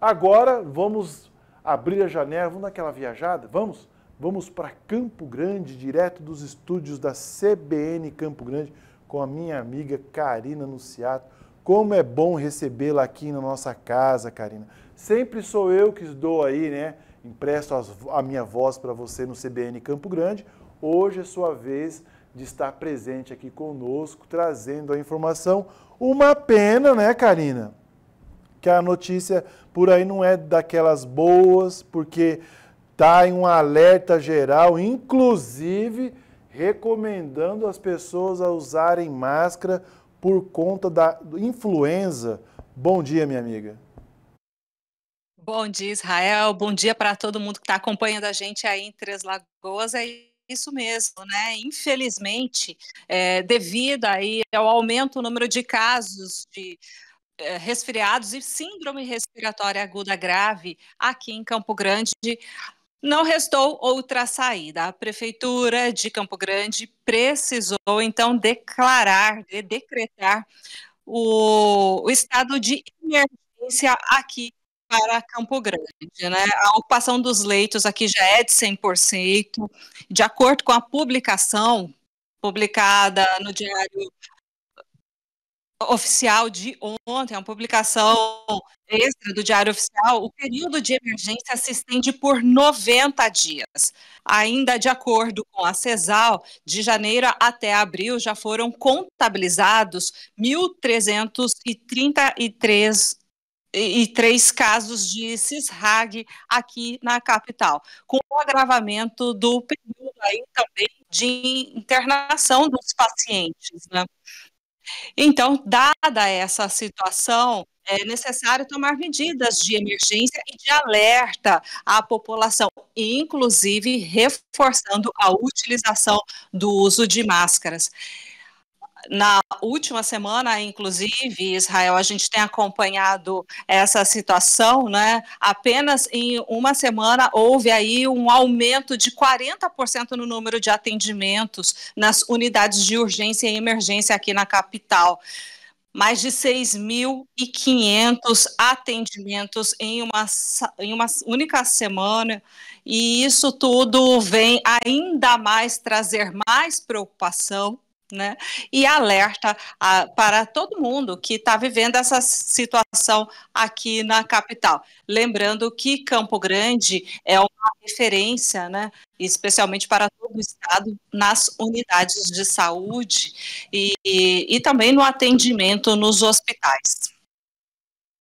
Agora vamos abrir a janela, vamos naquela viajada? Vamos? Vamos para Campo Grande, direto dos estúdios da CBN Campo Grande, com a minha amiga Karina Nunciato. Como é bom recebê-la aqui na nossa casa, Karina. Sempre sou eu que dou aí, né? Empresto as, a minha voz para você no CBN Campo Grande. Hoje é sua vez de estar presente aqui conosco, trazendo a informação. Uma pena, né, Karina? que a notícia por aí não é daquelas boas, porque está em um alerta geral, inclusive recomendando as pessoas a usarem máscara por conta da influenza. Bom dia, minha amiga. Bom dia, Israel. Bom dia para todo mundo que está acompanhando a gente aí em Três Lagoas. É isso mesmo, né? Infelizmente, é, devido aí ao aumento do número de casos de eh, resfriados e síndrome respiratória aguda grave aqui em Campo Grande, não restou outra saída. A Prefeitura de Campo Grande precisou, então, declarar, decretar o, o estado de emergência aqui para Campo Grande. Né? A ocupação dos leitos aqui já é de 100%. De acordo com a publicação publicada no Diário oficial de ontem, é uma publicação extra do Diário Oficial, o período de emergência se estende por 90 dias. Ainda de acordo com a CESAL, de janeiro até abril já foram contabilizados 1.333 e três casos de CISRAG aqui na capital, com o agravamento do período aí também de internação dos pacientes. Né? Então, dada essa situação, é necessário tomar medidas de emergência e de alerta à população, inclusive reforçando a utilização do uso de máscaras na última semana, inclusive, Israel, a gente tem acompanhado essa situação, né? Apenas em uma semana houve aí um aumento de 40% no número de atendimentos nas unidades de urgência e emergência aqui na capital. Mais de 6.500 atendimentos em uma, em uma única semana. E isso tudo vem ainda mais trazer mais preocupação né? E alerta a, para todo mundo que está vivendo essa situação aqui na capital. Lembrando que Campo Grande é uma referência, né? Especialmente para todo o estado nas unidades de saúde e, e, e também no atendimento nos hospitais.